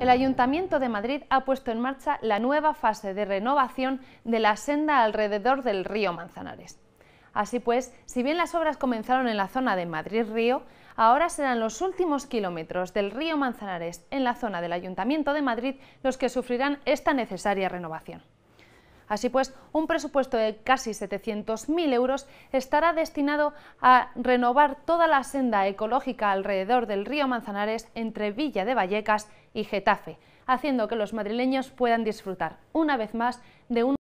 El Ayuntamiento de Madrid ha puesto en marcha la nueva fase de renovación de la senda alrededor del río Manzanares. Así pues, si bien las obras comenzaron en la zona de Madrid-Río, ahora serán los últimos kilómetros del río Manzanares en la zona del Ayuntamiento de Madrid los que sufrirán esta necesaria renovación. Así pues, un presupuesto de casi 700.000 euros estará destinado a renovar toda la senda ecológica alrededor del río Manzanares entre Villa de Vallecas y Getafe, haciendo que los madrileños puedan disfrutar una vez más de un